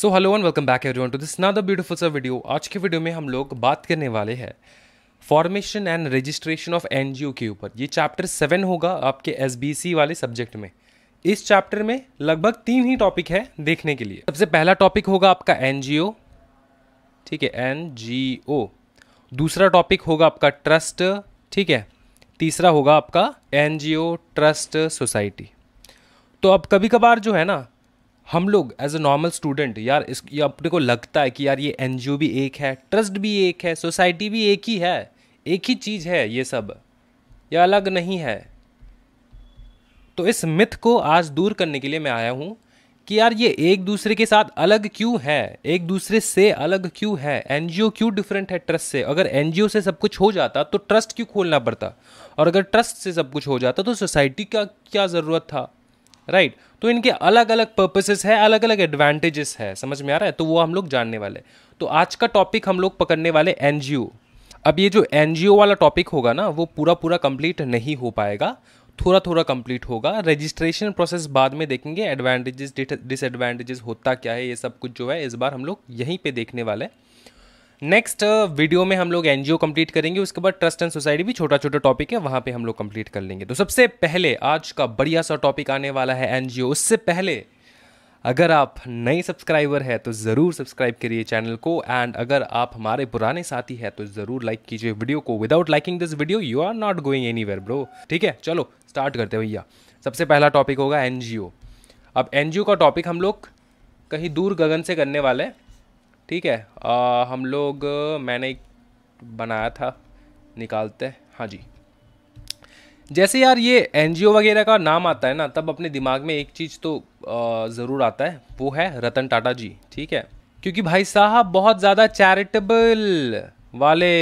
So hello and welcome back everyone to this the beautiful sir video आज के video में हम लोग बात करने वाले हैं formation and registration of N के ऊपर ये चैप्टर सेवन होगा आपके एस वाले सब्जेक्ट में इस चैप्टर में लगभग तीन ही टॉपिक है देखने के लिए सबसे पहला टॉपिक होगा आपका एन ठीक है एन दूसरा टॉपिक होगा आपका ट्रस्ट ठीक है तीसरा होगा आपका एन ट्रस्ट सोसाइटी तो अब कभी कभार जो है ना हम लोग एज अ नॉर्मल स्टूडेंट यार इस ये अपने को लगता है कि यार ये एन भी एक है ट्रस्ट भी एक है सोसाइटी भी एक ही है एक ही चीज़ है ये सब ये अलग नहीं है तो इस मिथ को आज दूर करने के लिए मैं आया हूँ कि यार ये एक दूसरे के साथ अलग क्यों है एक दूसरे से अलग क्यों है एन क्यों डिफरेंट है ट्रस्ट से अगर एन से सब कुछ हो जाता तो ट्रस्ट क्यों खोलना पड़ता और अगर ट्रस्ट से सब कुछ हो जाता तो सोसाइटी का क्या ज़रूरत था राइट right. तो इनके अलग अलग पर्पसेस है अलग अलग एडवांटेजेस है समझ में आ रहा है तो वो हम लोग जानने वाले तो आज का टॉपिक हम लोग पकड़ने वाले एन अब ये जो एन वाला टॉपिक होगा ना वो पूरा पूरा कंप्लीट नहीं हो पाएगा थोड़ा थोड़ा कंप्लीट होगा रजिस्ट्रेशन प्रोसेस बाद में देखेंगे एडवांटेजेस डिसएडवांटेजेस होता क्या है ये सब कुछ जो है इस बार हम लोग यहीं पे देखने वाले हैं नेक्स्ट वीडियो uh, में हम लोग एनजीओ कंप्लीट करेंगे उसके बाद ट्रस्ट एंड सोसाइटी भी छोटा छोटा टॉपिक है वहां पे हम लोग कंप्लीट कर लेंगे तो सबसे पहले आज का बढ़िया सा टॉपिक आने वाला है एनजीओ उससे पहले अगर आप नए सब्सक्राइबर है तो ज़रूर सब्सक्राइब करिए चैनल को एंड अगर आप हमारे पुराने साथी हैं तो ज़रूर लाइक कीजिए वीडियो को without liking this video you are not going any bro ठीक है चलो स्टार्ट करते भैया सबसे पहला टॉपिक होगा एन अब एन का टॉपिक हम लोग कहीं दूर गगन से करने वाले हैं ठीक है आ, हम लोग मैंने एक बनाया था निकालते हैं हाँ जी जैसे यार ये एन वगैरह का नाम आता है ना तब अपने दिमाग में एक चीज़ तो ज़रूर आता है वो है रतन टाटा जी ठीक है क्योंकि भाई साहब बहुत ज़्यादा चैरिटेबल वाले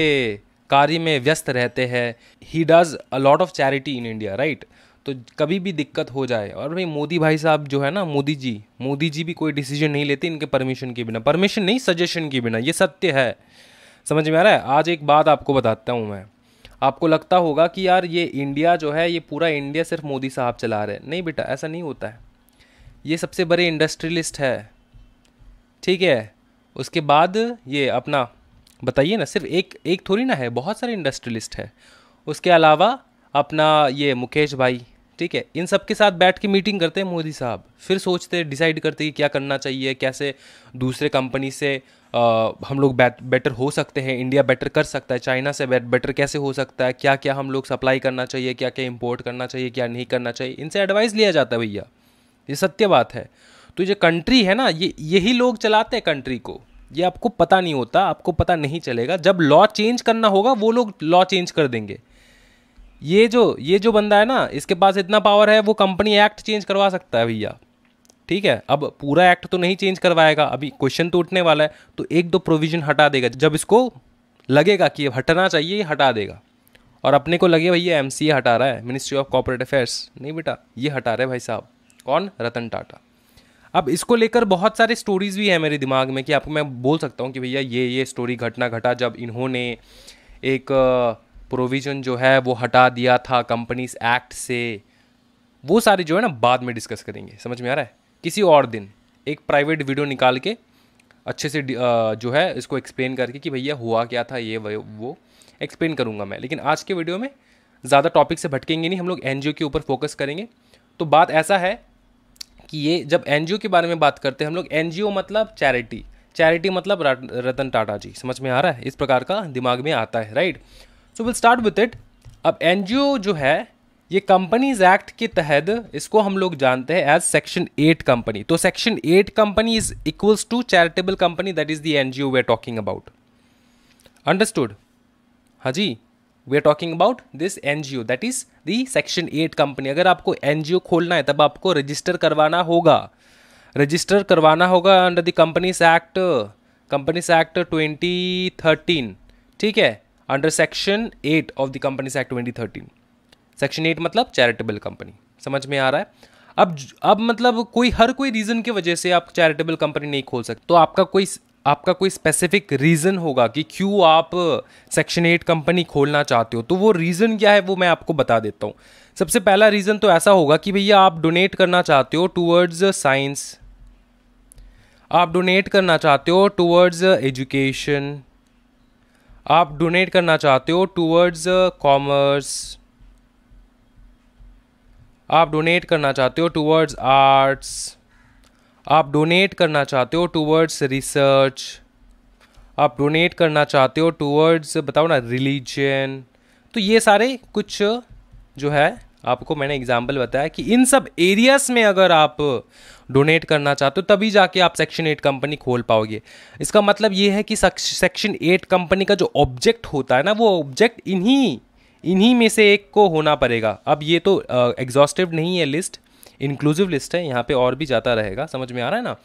कार्य में व्यस्त रहते हैं he does a lot of charity in India right right? तो कभी भी दिक्कत हो जाए और भाई मोदी भाई साहब जो है ना मोदी जी मोदी जी भी कोई डिसीजन नहीं लेते इनके परमिशन के बिना परमिशन नहीं सजेशन के बिना ये सत्य है समझ में आ रहा है आज एक बात आपको बताता हूँ मैं आपको लगता होगा कि यार ये इंडिया जो है ये पूरा इंडिया सिर्फ मोदी साहब चला रहे हैं नहीं बेटा ऐसा नहीं होता है ये सबसे बड़े इंडस्ट्रियलिस्ट है ठीक है उसके बाद ये अपना बताइए ना सिर्फ एक एक थोड़ी ना है बहुत सारे इंडस्ट्रियलिस्ट है उसके अलावा अपना ये मुकेश भाई ठीक है इन सब के साथ बैठ के मीटिंग करते हैं मोदी साहब फिर सोचते डिसाइड करते कि क्या करना चाहिए कैसे दूसरे कंपनी से आ, हम लोग बेटर हो सकते हैं इंडिया बेटर कर सकता है चाइना से बेटर कैसे हो सकता है क्या क्या हम लोग सप्लाई करना चाहिए क्या क्या इम्पोर्ट करना चाहिए क्या नहीं करना चाहिए इनसे एडवाइस लिया जाता है भैया ये सत्य बात है तो ये कंट्री है ना ये यही लोग चलाते हैं कंट्री को ये आपको पता नहीं होता आपको पता नहीं चलेगा जब लॉ चेंज करना होगा वो लोग लॉ चेंज कर देंगे ये जो ये जो बंदा है ना इसके पास इतना पावर है वो कंपनी एक्ट चेंज करवा सकता है भैया ठीक है अब पूरा एक्ट तो नहीं चेंज करवाएगा अभी क्वेश्चन तो उठने वाला है तो एक दो प्रोविजन हटा देगा जब इसको लगेगा कि हटना चाहिए हटा देगा और अपने को लगे भैया एम हटा रहा है मिनिस्ट्री ऑफ कॉपोरेट अफेयर्स नहीं बेटा ये हटा रहे भाई साहब कौन रतन टाटा अब इसको लेकर बहुत सारे स्टोरीज़ भी है मेरे दिमाग में कि आपको मैं बोल सकता हूँ कि भैया ये ये स्टोरी घटना घटा जब इन्होंने एक प्रोविज़न जो है वो हटा दिया था कंपनीज एक्ट से वो सारे जो है ना बाद में डिस्कस करेंगे समझ में आ रहा है किसी और दिन एक प्राइवेट वीडियो निकाल के अच्छे से जो है इसको एक्सप्लेन करके कि भैया हुआ क्या था ये वो एक्सप्लेन करूँगा मैं लेकिन आज के वीडियो में ज़्यादा टॉपिक से भटकेंगे नहीं हम लोग एन के ऊपर फोकस करेंगे तो बात ऐसा है कि ये जब एन के बारे में बात करते हैं हम लोग एन मतलब चैरिटी चैरिटी मतलब रतन टाटा जी समझ में आ रहा है इस प्रकार का दिमाग में आता है right so will start with it अब एन जो है ये कंपनीज एक्ट के तहत इसको हम लोग जानते हैं एज सेक्शन एट कंपनी तो section eight company is equals to charitable company that is the N G O we are talking about understood हाँ जी we are talking about this N G O that is the section eight company अगर आपको N G ओ खोलना है तब आपको register करवाना होगा रजिस्टर करवाना होगा under the companies act companies act twenty thirteen ठीक है under section eight of the companies act twenty thirteen section eight मतलब चैरिटेबल कंपनी समझ में आ रहा है अब अब मतलब कोई हर कोई रीज़न की वजह से आप चैरिटेबल कंपनी नहीं खोल सकते तो आपका कोई आपका कोई स्पेसिफिक रीज़न होगा कि क्यों आप सेक्शन एट कंपनी खोलना चाहते हो तो वो रीज़न क्या है वो मैं आपको बता देता हूँ सबसे पहला रीज़न तो ऐसा होगा कि भैया आप डोनेट करना चाहते हो टूवर्ड्स साइंस आप डोनेट करना चाहते हो टूवर्ड्स एजुकेशन आप डोनेट करना चाहते हो टूवर्ड्स कॉमर्स uh, आप डोनेट करना चाहते हो टूवर्ड्स आर्ट्स आप डोनेट करना चाहते हो टूवर्ड्स रिसर्च आप डोनेट करना चाहते हो टूवर्ड्स बताओ ना रिलीजन तो ये सारे कुछ uh, जो है आपको मैंने एग्जाम्पल बताया कि इन सब एरियाज में अगर आप डोनेट करना चाहते हो तभी जाके आप सेक्शन एट कंपनी खोल पाओगे इसका मतलब ये है कि सेक्शन एट कंपनी का जो ऑब्जेक्ट होता है ना वो ऑब्जेक्ट इन्हीं इन्हीं में से एक को होना पड़ेगा अब ये तो एग्जॉस्टिव नहीं है लिस्ट इंक्लूसिव लिस्ट है यहाँ पे और भी जाता रहेगा समझ में आ रहा है ना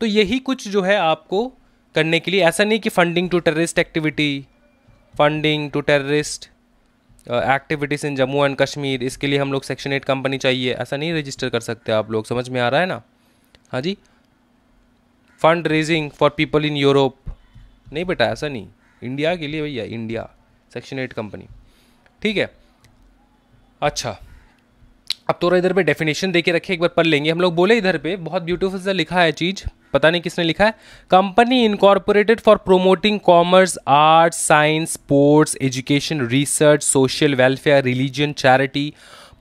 तो यही कुछ जो है आपको करने के लिए ऐसा नहीं कि funding to terrorist activity funding to terrorist activities in Jammu and Kashmir इसके लिए हम लोग सेक्शन एट कंपनी चाहिए ऐसा नहीं रजिस्टर कर सकते आप लोग समझ में आ रहा है ना हाँ जी fund raising for people in Europe नहीं बेटा ऐसा नहीं इंडिया के लिए भैया इंडिया सेक्शन एट कंपनी ठीक है अच्छा अब तो इधर पे डेफिनेशन दे के रखे एक बार पढ़ लेंगे हम लोग बोले इधर पे बहुत ब्यूटीफुल सा लिखा है चीज़ पता नहीं किसने लिखा है company incorporated for promoting commerce art science sports education research social welfare religion charity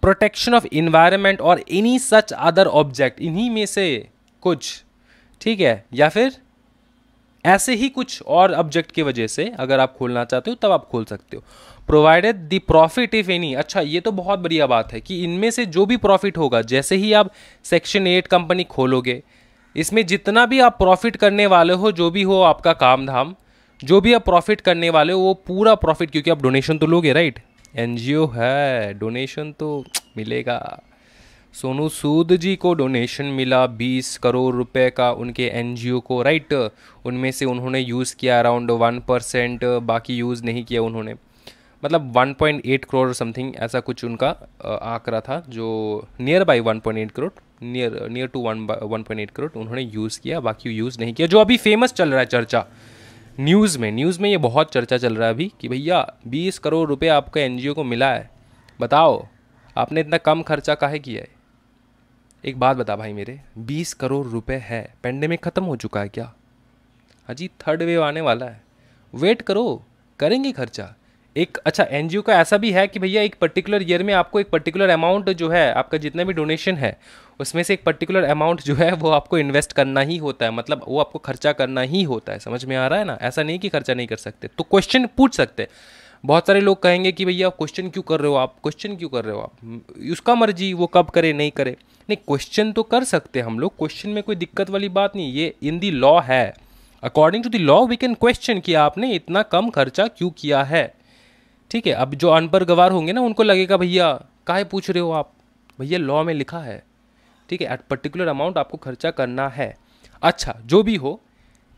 protection of environment और एनी सच अदर ऑब्जेक्ट इन्हीं में से कुछ ठीक है या फिर ऐसे ही कुछ और ऑब्जेक्ट की वजह से अगर आप खोलना चाहते हो तब आप खोल सकते हो provided the profit if any अच्छा ये तो बहुत बढ़िया बात है कि इनमें से जो भी प्रॉफिट होगा जैसे ही आप सेक्शन एट कंपनी खोलोगे इसमें जितना भी आप प्रॉफिट करने वाले हो जो भी हो आपका काम धाम जो भी आप प्रॉफिट करने वाले हो वो पूरा प्रॉफिट क्योंकि आप डोनेशन तो लोगे राइट एन है डोनेशन तो मिलेगा सोनू सूद जी को डोनेशन मिला 20 करोड़ रुपए का उनके एनजीओ को राइट उनमें से उन्होंने यूज़ किया अराउंड वन परसेंट बाकी यूज़ नहीं किया उन्होंने मतलब 1.8 करोड़ समथिंग ऐसा कुछ उनका आंकड़ा था जो near by 1.8 crore near near to one one point eight crore उन्होंने यूज़ किया बाकी यूज़ नहीं किया जो अभी फेमस चल रहा है चर्चा न्यूज़ में न्यूज़ में ये बहुत चर्चा चल रहा है अभी कि भैया बीस करोड़ रुपये आपका एन को मिला है बताओ आपने इतना कम खर्चा काहे किया है एक बात बता भाई मेरे बीस करोड़ रुपए है पेंडेमिक ख़त्म हो चुका है क्या हाजी थर्ड वेव आने वाला है वेट करो करेंगे खर्चा एक अच्छा एन का ऐसा भी है कि भैया एक पर्टिकुलर ईयर में आपको एक पर्टिकुलर अमाउंट जो है आपका जितना भी डोनेशन है उसमें से एक पर्टिकुलर अमाउंट जो है वो आपको इन्वेस्ट करना ही होता है मतलब वो आपको खर्चा करना ही होता है समझ में आ रहा है ना ऐसा नहीं कि खर्चा नहीं कर सकते तो क्वेश्चन पूछ सकते बहुत सारे लोग कहेंगे कि भैया क्वेश्चन क्यों कर रहे हो आप क्वेश्चन क्यों कर रहे हो आप उसका मर्जी वो कब करे नहीं करे नहीं क्वेश्चन तो कर सकते हम लोग क्वेश्चन में कोई दिक्कत वाली बात नहीं ये इन दी लॉ है according to the law we can question कि आपने इतना कम खर्चा क्यों किया है ठीक है अब जो अनपढ़ गवार होंगे ना उनको लगेगा भैया काहे पूछ रहे हो आप भैया लॉ में लिखा है ठीक है एट पर्टिकुलर अमाउंट आपको खर्चा करना है अच्छा जो भी हो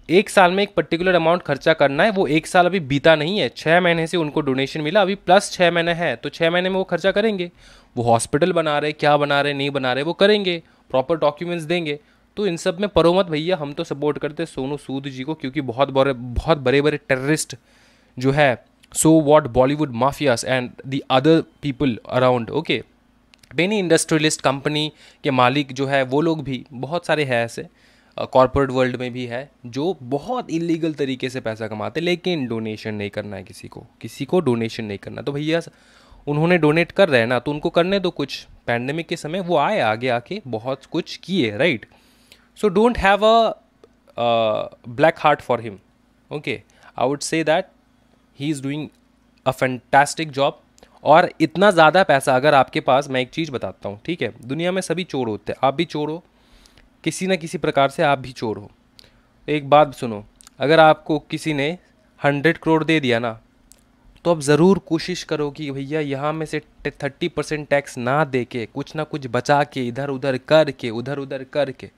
एक साल में एक पर्टिकुलर अमाउंट खर्चा करना है वो एक साल अभी बीता नहीं है छः महीने से उनको डोनेशन मिला अभी प्लस छः महीने है तो छः महीने में वो खर्चा करेंगे वो हॉस्पिटल बना रहे क्या बना रहे नहीं बना रहे वो करेंगे प्रॉपर डॉक्यूमेंट्स देंगे तो इन सब में परोमत भैया हम तो सपोर्ट करते सोनू सूद जी को क्योंकि बहुत बड़े बहुत बड़े बड़े टेररिस्ट जो है so what Bollywood mafias and the other people around okay बेनी इंडस्ट्रियलिस्ट कंपनी के मालिक जो है वो लोग भी बहुत सारे हैं ऐसे कॉरपोरेट वर्ल्ड में भी है जो बहुत इलीगल तरीके से पैसा कमाते लेकिन डोनेशन नहीं करना है किसी को किसी को डोनेशन नहीं करना तो भैया उन्होंने डोनेट कर रहे हैं ना तो उनको करने दो कुछ पैंडमिक के समय वो आए आगे आके बहुत कुछ किए right so don't have a black heart for him okay I would say that he is doing a fantastic job और इतना ज़्यादा पैसा अगर आपके पास मैं एक चीज़ बताता हूँ ठीक है दुनिया में सभी चोर होते हैं आप भी चोर हो किसी न किसी प्रकार से आप भी चोर हो एक बात सुनो अगर आपको किसी ने हंड्रेड करोड़ दे दिया ना तो आप ज़रूर कोशिश करो कि भैया यहाँ में से थर्टी परसेंट टैक्स ना दे के कुछ ना कुछ बचा के इधर उधर कर के उधर उधर करके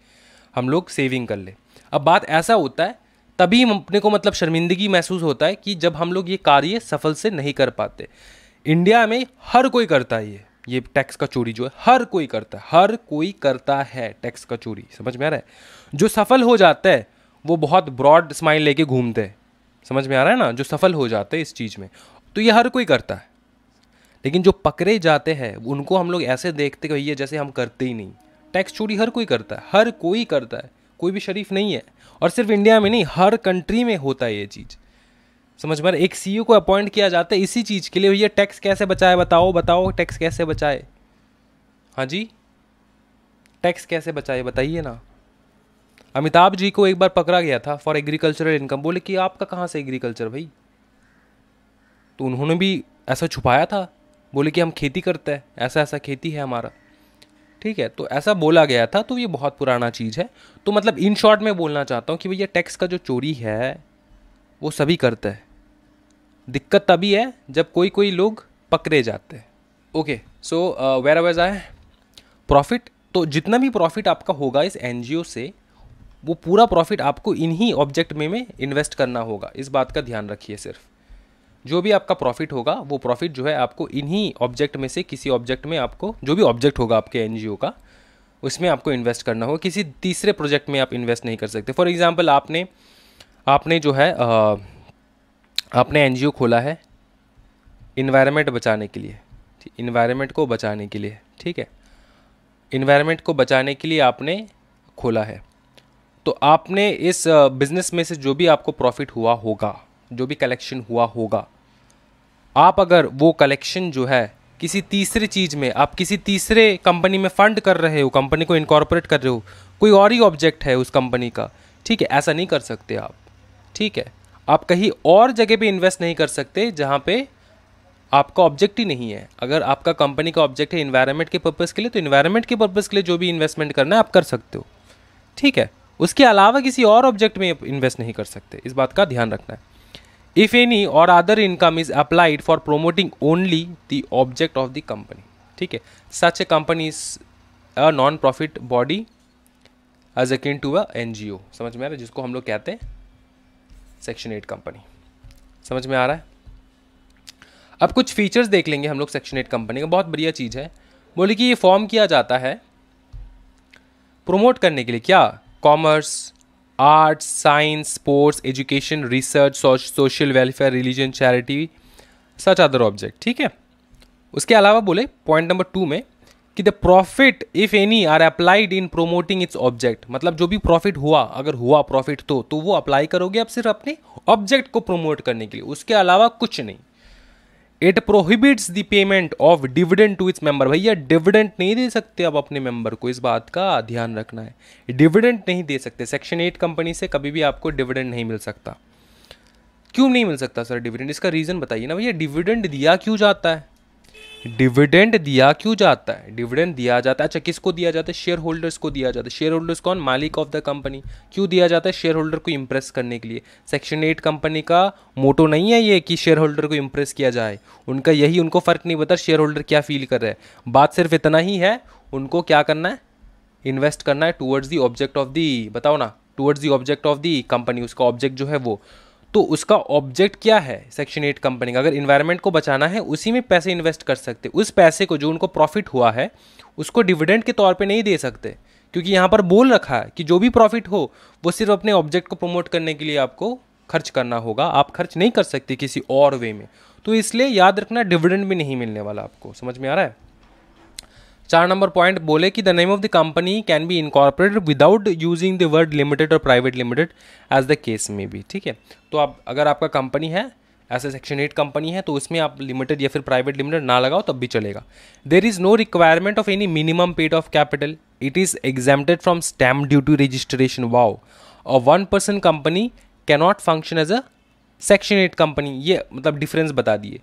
हम लोग सेविंग कर ले अब बात ऐसा होता है तभी अपने को मतलब शर्मिंदगी महसूस होता है कि जब हम लोग ये कार्य सफल से नहीं कर पाते इंडिया में हर कोई करता है ये ये टैक्स का चोरी जो है हर कोई करता है हर कोई करता है टैक्स का चोरी समझ में आ रहा है जो सफल हो जाता है वो बहुत ब्रॉड स्माइल लेके घूमते हैं समझ में आ रहा है ना जो सफल हो जाते हैं इस चीज़ में तो ये हर कोई करता है लेकिन जो पकड़े जाते हैं उनको हम लोग ऐसे देखते भैया जैसे हम करते ही नहीं टैक्स चोरी हर कोई करता है हर कोई करता है कोई भी शरीफ नहीं है और सिर्फ इंडिया में नहीं हर कंट्री में होता है ये चीज़ समझ में एक सी को अपॉइंट किया जाता है इसी चीज़ के लिए भैया टैक्स कैसे बचाए बताओ बताओ टैक्स कैसे बचाए हाँ जी टैक्स कैसे बचाए बताइए ना अमिताभ जी को एक बार पकड़ा गया था फॉर एग्रीकल्चरल इनकम बोले कि आपका कहाँ से एग्रीकल्चर भाई तो उन्होंने भी ऐसा छुपाया था बोले कि हम खेती करते हैं ऐसा ऐसा खेती है हमारा ठीक है तो ऐसा बोला गया था तो ये बहुत पुराना चीज़ है तो मतलब इन शॉर्ट में बोलना चाहता हूँ कि भैया टैक्स का जो चोरी है वो सभी करते हैं दिक्कत तभी है जब कोई कोई लोग पकड़े जाते हैं ओके सो वेर अवेज आए प्रॉफिट तो जितना भी प्रॉफिट आपका होगा इस एन से वो पूरा प्रॉफिट आपको इन्हीं ऑब्जेक्ट में में इन्वेस्ट करना होगा इस बात का ध्यान रखिए सिर्फ जो भी आपका प्रॉफिट होगा वो प्रॉफिट जो है आपको इन्हीं ऑब्जेक्ट में से किसी ऑब्जेक्ट में आपको जो भी ऑब्जेक्ट होगा आपके एन का उसमें आपको इन्वेस्ट करना होगा किसी तीसरे प्रोजेक्ट में आप इन्वेस्ट नहीं कर सकते फॉर एग्ज़ाम्पल आपने आपने जो है आ, uh, आपने एन खोला है इन्वायरमेंट बचाने के लिए इन्वायरमेंट को बचाने के लिए ठीक है इन्वायरमेंट को बचाने के लिए आपने खोला है तो आपने इस बिज़नेस में से जो भी आपको प्रॉफिट हुआ होगा जो भी कलेक्शन हुआ होगा आप अगर वो कलेक्शन जो है किसी तीसरे चीज़ में आप किसी तीसरे कंपनी में फंड कर रहे हो कंपनी को इनकॉर्पोरेट कर रहे हो कोई और ही ऑब्जेक्ट है उस कंपनी का ठीक है ऐसा नहीं कर सकते आप ठीक है आप कहीं और जगह पे इन्वेस्ट नहीं कर सकते जहाँ पे आपका ऑब्जेक्ट ही नहीं है अगर आपका कंपनी का ऑब्जेक्ट है इन्वायरमेंट के पर्पज़ के लिए तो इन्वायरमेंट के पर्पज़ के लिए जो भी इन्वेस्टमेंट करना है आप कर सकते हो ठीक है उसके अलावा किसी और ऑब्जेक्ट में इन्वेस्ट नहीं कर सकते इस बात का ध्यान रखना है इफ़ एनी और other income is applied for promoting only the object of the company ठीक है such a company is a non profit body as akin to a an समझ में आ रहा है जिसको हम लोग कहते हैं सेक्शन एट कंपनी समझ में आ रहा है अब कुछ फीचर्स देख लेंगे हम लोग सेक्शन एट कंपनी का बहुत बढ़िया चीज़ है बोले कि ये फॉर्म किया जाता है प्रोमोट करने के लिए क्या commerce arts science sports education research social welfare religion charity such other object ठीक है उसके अलावा बोले पॉइंट नंबर टू में कि the profit if any are applied in promoting its object मतलब जो भी प्रॉफिट हुआ अगर हुआ प्रॉफिट तो तो वो अप्लाई करोगे आप सिर्फ अपने ऑब्जेक्ट को प्रोमोट करने के लिए उसके अलावा कुछ नहीं it prohibits the payment of dividend to its member भैया डिविडेंट नहीं दे सकते आप अपने मेंबर को इस बात का ध्यान रखना है डिविडेंट नहीं दे सकते सेक्शन एट कंपनी से कभी भी आपको डिविडेंड नहीं मिल सकता क्यों नहीं मिल सकता सर डिविडेंड इसका रीज़न बताइए ना भैया डिविडेंड दिया क्यों जाता है डिविडेंड दिया क्यों जाता है डिविडेंड दिया जाता है अच्छा किसको दिया जाता है शेयर होल्डर्स को दिया जाता है शेयर होल्डर्स कौन मालिक ऑफ द कंपनी क्यों दिया जाता है शेयर होल्डर को इम्प्रेस करने के लिए सेक्शन एट कंपनी का मोटो नहीं है ये कि शेयर होल्डर को इम्प्रेस किया जाए उनका यही उनको फ़र्क नहीं पता शेयर होल्डर क्या फील कर रहे हैं बात सिर्फ इतना ही है उनको क्या करना है इन्वेस्ट करना है towards the object of the बताओ ना towards the object of the company उसका ऑब्जेक्ट जो है वो तो उसका ऑब्जेक्ट क्या है सेक्शन एट कंपनी का अगर इन्वायरमेंट को बचाना है उसी में पैसे इन्वेस्ट कर सकते उस पैसे को जो उनको प्रॉफिट हुआ है उसको डिविडेंड के तौर पर नहीं दे सकते क्योंकि यहाँ पर बोल रखा है कि जो भी प्रॉफिट हो वो सिर्फ अपने ऑब्जेक्ट को प्रमोट करने के लिए आपको खर्च करना होगा आप खर्च नहीं कर सकते किसी और वे में तो इसलिए याद रखना डिविडेंड भी नहीं मिलने वाला आपको समझ में आ रहा है चार नंबर पॉइंट बोले कि the name of the company can be incorporated without using the word limited और private limited as the case में भी ठीक है तो आप अगर आपका कंपनी है ऐसे सेक्शन एट कंपनी है तो उसमें आप लिमिटेड या फिर प्राइवेट लिमिटेड ना लगाओ तब भी चलेगा there is no requirement of any minimum paid of capital it is exempted from stamp duty registration wow और one person company cannot function as a section eight company ये मतलब डिफरेंस बता दिए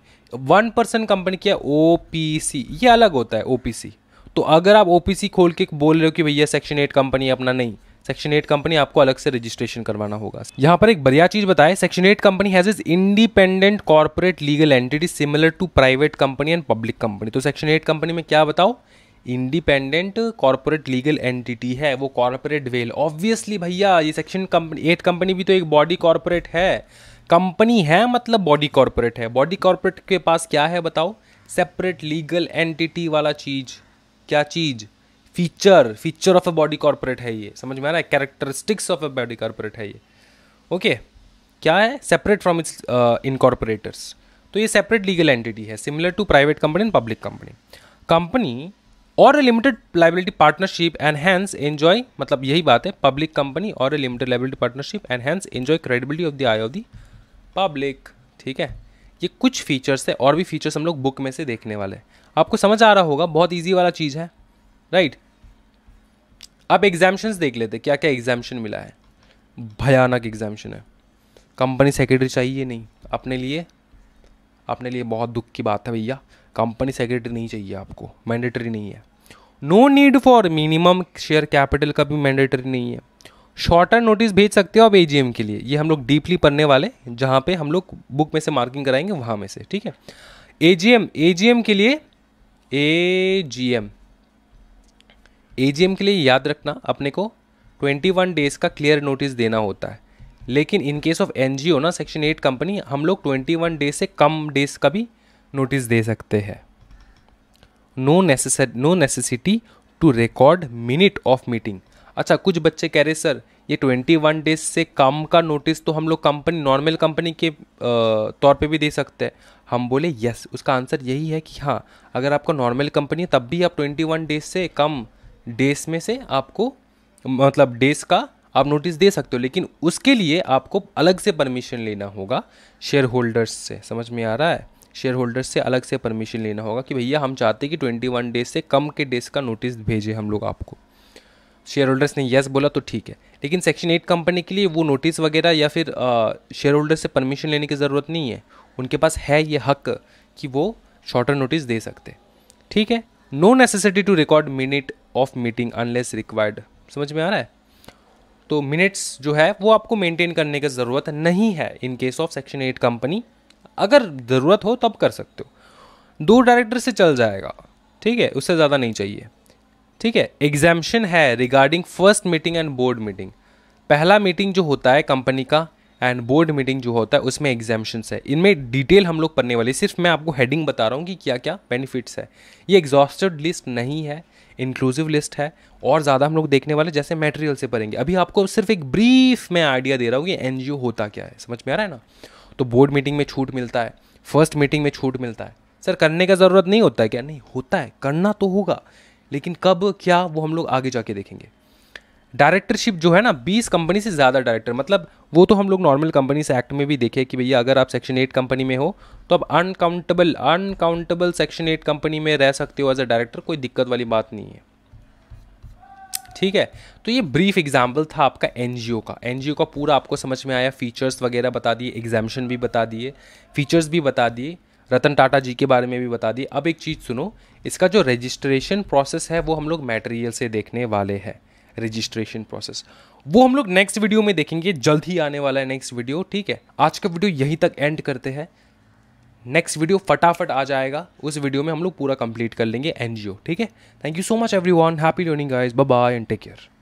वन पर्सन कंपनी क्या O P C ये अलग होता है ओ पी सी तो अगर आप ओपीसी खोल के बोल रहे हो कि भैया सेक्शन एट कंपनी अपना नहीं सेक्शन एट कंपनी आपको अलग से रजिस्ट्रेशन करवाना होगा यहाँ पर एक बढ़िया चीज बताएं section eight company has is independent corporate legal entity similar to private company and public company तो सेक्शन एट कंपनी में क्या बताओ इंडिपेंडेंट कॉर्पोरेट लीगल एंटिटी है वो कॉर्पोरेट वेल ऑब्वियसली भैया ये सेक्शन एट कंपनी भी तो एक बॉडी कॉर्पोरेट है कंपनी है मतलब बॉडी कॉर्पोरेट है बॉडी कॉर्पोरेट के पास क्या है बताओ सेपरेट लीगल एंटिटी वाला चीज़ क्या चीज़ feature feature of a body corporate है ये समझ में आ रहा है characteristics of a body corporate है ये ओके क्या है सेपरेट फ्रॉम इट्स इनकॉर्पोरेटर्स तो ये सेपरेट लीगल एंटिटी है similar to private company and public company company और limited liability partnership and hence enjoy मतलब यही बात है पब्लिक कंपनी और a limited liability partnership and hence enjoy credibility of the eye of the public ठीक है ये कुछ फीचर्स है और भी फीचर्स हम लोग बुक में से देखने वाले हैं आपको समझ आ रहा होगा बहुत ईजी वाला चीज़ है राइट आप एग्जामेशन देख लेते क्या क्या एग्जाम्शन मिला है भयानक एग्जाम्शन है कंपनी सेक्रेटरी चाहिए नहीं अपने लिए अपने लिए बहुत दुख की बात है भैया कंपनी सेक्रेटरी नहीं चाहिए आपको मैंडेटरी नहीं है no need for minimum share capital का भी मैंडेटरी नहीं है शॉर्टर नोटिस भेज सकते हो आप एजीएम के लिए ये हम लोग डीपली पढ़ने वाले जहाँ पे हम लोग बुक में से मार्किंग कराएंगे वहाँ में से ठीक है एजीएम एजीएम के लिए ए G M A G M के लिए याद रखना अपने को ट्वेंटी वन डेज़ का क्लियर नोटिस देना होता है लेकिन in case of N G O ना सेक्शन एट कंपनी हम लोग ट्वेंटी वन डेज से कम डेज का भी नोटिस दे सकते हैं no necessary no necessity to record minute of meeting अच्छा कुछ बच्चे कह रहे सर ये ट्वेंटी वन डेज से कम का नोटिस तो हम लोग कंपनी नॉर्मल कंपनी के तौर पे भी दे सकते हैं हम बोले यस उसका आंसर यही है कि हाँ अगर आपको नॉर्मल कंपनी है तब भी आप ट्वेंटी वन डेज से कम डेज में से आपको मतलब डेज का आप नोटिस दे सकते हो लेकिन उसके लिए आपको अलग से परमिशन लेना होगा शेयर होल्डर्स से समझ में आ रहा है शेयर होल्डर्स से अलग से परमिशन लेना होगा कि भैया हम चाहते कि ट्वेंटी वन डेज से कम के डेज का नोटिस भेजें हम लोग आपको शेयर होल्डर्स ने यस बोला तो ठीक है लेकिन सेक्शन एट कंपनी के लिए वो नोटिस वगैरह या फिर शेयर होल्डर से परमिशन लेने की ज़रूरत नहीं है उनके पास है ये हक कि वो शॉर्टर नोटिस दे सकते ठीक है no necessity to record minute of meeting unless required समझ में आ रहा है तो मिनट्स जो है वो आपको मेंटेन करने की ज़रूरत नहीं है in case of section eight company अगर ज़रूरत हो तब तो कर सकते हो दो डायरेक्टर से चल जाएगा ठीक है उससे ज़्यादा नहीं चाहिए ठीक है एग्जामेशन है regarding first meeting and board meeting पहला मीटिंग जो होता है कंपनी का एंड बोर्ड मीटिंग जो होता है उसमें एग्जामेशन है इनमें डिटेल हम लोग पढ़ने वाले सिर्फ मैं आपको हेडिंग बता रहा हूँ कि क्या क्या बेनिफिट्स है ये एग्जॉस्टेड लिस्ट नहीं है इंक्लूसिव लिस्ट है और ज़्यादा हम लोग देखने वाले जैसे मेटेरियल से पढ़ेंगे अभी आपको सिर्फ एक ब्रीफ मैं आइडिया दे रहा हूँ कि एन होता क्या है समझ में आ रहा है ना तो बोर्ड मीटिंग में छूट मिलता है फर्स्ट मीटिंग में छूट मिलता है सर करने का ज़रूरत नहीं होता है क्या नहीं होता है करना तो होगा लेकिन कब क्या वो हम लोग आगे जाके देखेंगे डायरेक्टरशिप जो है ना 20 कंपनी से ज़्यादा डायरेक्टर मतलब वो तो हम लोग नॉर्मल से एक्ट में भी देखे कि भैया अगर आप सेक्शन एट कंपनी में हो तो आप unaccountable unaccountable section eight company में रह सकते हो एज अ डायरेक्टर कोई दिक्कत वाली बात नहीं है ठीक है तो ये ब्रीफ एग्जाम्पल था आपका एन का एन का पूरा आपको समझ में आया फीचर्स वगैरह बता दिए एग्जामेशन भी बता दिए फीचर्स भी बता दिए रतन टाटा जी के बारे में भी बता दी अब एक चीज़ सुनो इसका जो रजिस्ट्रेशन प्रोसेस है वो हम लोग मेटेरियल से देखने वाले हैं रजिस्ट्रेशन प्रोसेस वो हम लोग नेक्स्ट वीडियो में देखेंगे जल्द ही आने वाला है नेक्स्ट वीडियो ठीक है आज का वीडियो यहीं तक एंड करते हैं नेक्स्ट वीडियो फटाफट आ जाएगा उस वीडियो में हम लोग पूरा कंप्लीट कर लेंगे एनजीओ ठीक है thank you so much one happy learning guys bye bye and take care